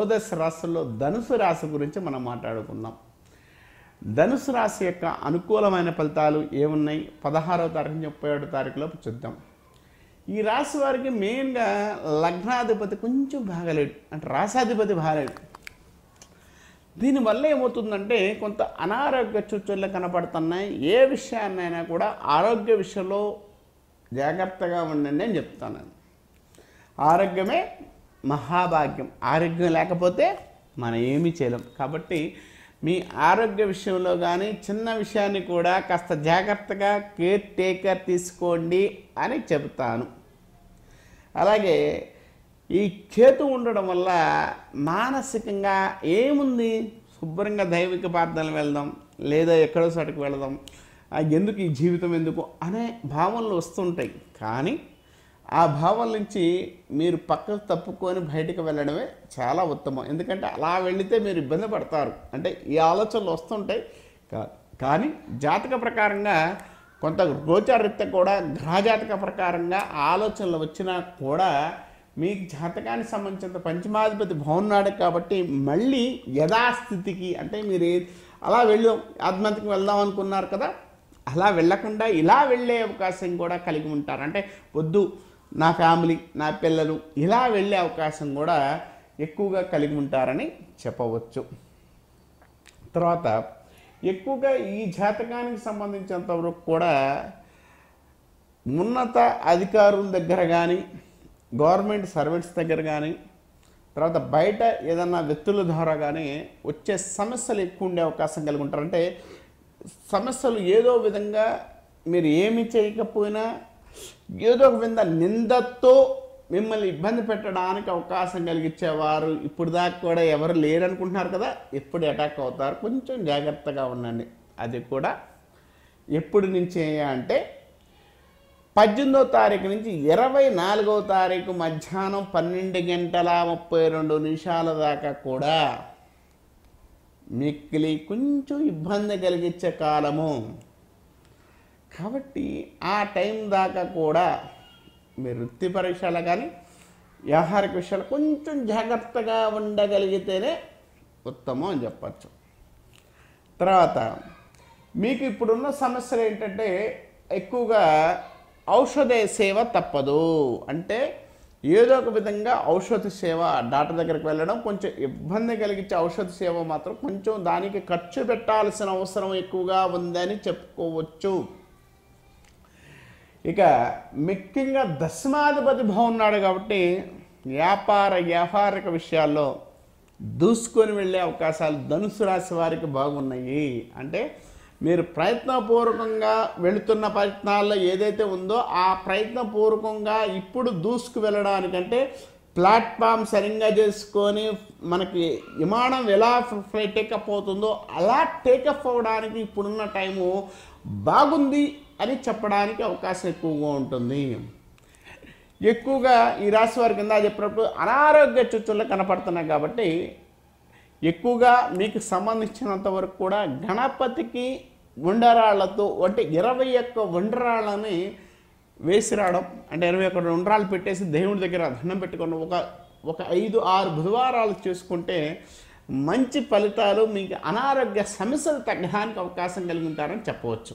ద్వాదశ రాశుల్లో ధనుసు రాశి గురించి మనం మాట్లాడుకుందాం ధనుసు రాశి యొక్క అనుకూలమైన ఫలితాలు ఏమున్నాయి పదహారవ తారీఖు ముప్పై ఏడో తారీఖులోపు చూద్దాం ఈ రాశి వారికి మెయిన్గా లగ్నాధిపతి కొంచెం బాగలేడు అంటే రాశాధిపతి బాగలేడు దీనివల్ల ఏమవుతుందంటే కొంత అనారోగ్య సూచనలు కనపడుతున్నాయి ఏ విషయాన్నైనా కూడా ఆరోగ్య విషయంలో జాగ్రత్తగా ఉండండి అని చెప్తాను ఆరోగ్యమే మహాభాగ్యం ఆరోగ్యం లేకపోతే మనం ఏమీ చేయలేం కాబట్టి మీ ఆరోగ్య విషయంలో కానీ చిన్న విషయాన్ని కూడా కాస్త జాగ్రత్తగా కేర్ టేకర్ తీసుకోండి అని చెబుతాను అలాగే ఈ కేతు ఉండడం వల్ల మానసికంగా ఏముంది శుభ్రంగా దైవిక పార్థాలు వెళ్దాం లేదా ఎక్కడో చోటకి వెళదాం ఎందుకు ఈ జీవితం ఎందుకు అనే భావనలు వస్తుంటాయి కానీ ఆ భావం నుంచి మీరు పక్కకు తప్పుకొని బయటకు వెళ్ళడమే చాలా ఉత్తమం ఎందుకంటే అలా వెళితే మీరు ఇబ్బంది పడతారు అంటే ఈ ఆలోచనలు వస్తుంటాయి కానీ జాతక ప్రకారంగా కొంత గోచారిత కూడా గ్రహజాతక ప్రకారంగా ఆలోచనలు వచ్చినా కూడా మీ జాతకానికి సంబంధించిన పంచమాధిపతి భవన్నాడు కాబట్టి మళ్ళీ యథాస్థితికి అంటే మీరు అలా వెళ్ళాం ఆత్మహత్యకి వెళ్దాం అనుకున్నారు కదా అలా వెళ్లకుండా ఇలా వెళ్ళే అవకాశం కూడా కలిగి ఉంటారు అంటే వద్దు నా ఫ్యామిలీ నా పిల్లలు ఇలా వెళ్ళే అవకాశం కూడా ఎక్కువగా కలిగి ఉంటారని చెప్పవచ్చు తర్వాత ఎక్కువగా ఈ జాతకానికి సంబంధించినంతవరకు కూడా ఉన్నత అధికారుల దగ్గర కానీ గవర్నమెంట్ సర్వెంట్స్ దగ్గర కానీ తర్వాత బయట ఏదన్నా వ్యక్తుల ద్వారా కానీ వచ్చే సమస్యలు ఎక్కువ ఉండే అవకాశం కలిగి ఉంటారు అంటే సమస్యలు ఏదో విధంగా మీరు ఏమి చేయకపోయినా ఏదో ఒక వింద నిందతో మిమ్మల్ని ఇబ్బంది పెట్టడానికి అవకాశం కలిగించేవారు ఇప్పుడు దాకా కూడా ఎవరు లేరనుకుంటున్నారు కదా ఎప్పుడు అటాక్ అవుతారు కొంచెం జాగ్రత్తగా ఉండండి అది కూడా ఎప్పుడు నుంచి అంటే పద్దెనిమిదో తారీఖు నుంచి ఇరవై నాలుగవ తారీఖు మధ్యాహ్నం పన్నెండు గంటల ముప్పై రెండు నిమిషాల దాకా కూడా మిక్కిలి కొంచెం ఇబ్బంది కలిగించే కాలము కాబట్టి ఆ టైం దాకా కూడా మీ వృత్తి పరీక్షలు కానీ వ్యవహారిక విషయాలు కొంచెం జాగ్రత్తగా ఉండగలిగితేనే ఉత్తమం అని చెప్పచ్చు తర్వాత మీకు ఇప్పుడున్న సమస్యలు ఏంటంటే ఎక్కువగా ఔషధ సేవ తప్పదు అంటే ఏదో ఒక విధంగా ఔషధ సేవ డాక్టర్ దగ్గరికి వెళ్ళడం కొంచెం ఇబ్బంది కలిగించే ఔషధ సేవ మాత్రం కొంచెం దానికి ఖర్చు పెట్టాల్సిన అవసరం ఎక్కువగా ఉందని చెప్పుకోవచ్చు ఇక ముఖ్యంగా దశమాధిపతి ఉన్నాడు కాబట్టి వ్యాపార వ్యాపారిక విషయాల్లో దూసుకొని వెళ్ళే అవకాశాలు ధనుసు రాశి వారికి బాగున్నాయి అంటే మీరు ప్రయత్నపూర్వకంగా వెళుతున్న ప్రయత్నాల్లో ఏదైతే ఉందో ఆ ప్రయత్నపూర్వకంగా ఇప్పుడు దూసుకు వెళ్ళడానికంటే ప్లాట్ఫామ్ సరిగ్గా చేసుకొని మనకి విమానం ఎలా టేకప్ అవుతుందో అలా టేకప్ అవ్వడానికి ఇప్పుడున్న టైము బాగుంది అని చెప్పడానికి అవకాశం ఎక్కువగా ఉంటుంది ఎక్కువగా ఈ రాశి వారి కింద చెప్పినప్పుడు అనారోగ్య చుచ్చులు కనపడుతున్నాయి కాబట్టి ఎక్కువగా మీకు సంబంధించినంత వరకు కూడా గణపతికి ఉండరాళ్లతో అంటే ఇరవై ఒక్క ఉండరాళ్ళని వేసి రావడం అంటే ఇరవై ఒక్క ఉండరాలు పెట్టేసి దేవుడి దగ్గర దండం పెట్టుకుని ఒక ఒక ఐదు ఆరు బుధవారాలు చేసుకుంటే మంచి ఫలితాలు మీకు అనారోగ్య సమస్యలు తగ్గడానికి అవకాశం కలిగి ఉంటారని చెప్పవచ్చు